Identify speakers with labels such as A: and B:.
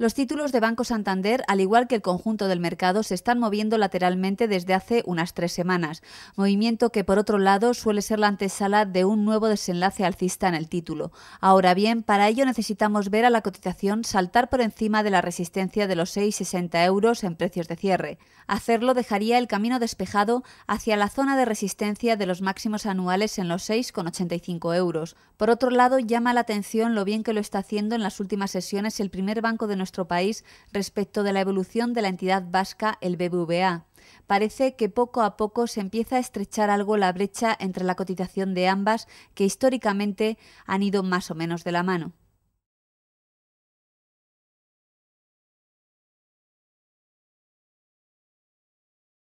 A: Los títulos de Banco Santander, al igual que el conjunto del mercado, se están moviendo lateralmente desde hace unas tres semanas, movimiento que por otro lado suele ser la antesala de un nuevo desenlace alcista en el título. Ahora bien, para ello necesitamos ver a la cotización saltar por encima de la resistencia de los 6,60 euros en precios de cierre. Hacerlo dejaría el camino despejado hacia la zona de resistencia de los máximos anuales en los 6,85 euros. Por otro lado, llama la atención lo bien que lo está haciendo en las últimas sesiones el primer banco de nuestro país respecto de la evolución de la entidad vasca, el BBVA. Parece que poco a poco se empieza a estrechar algo la brecha entre la cotización de ambas, que históricamente han ido más o menos de la mano.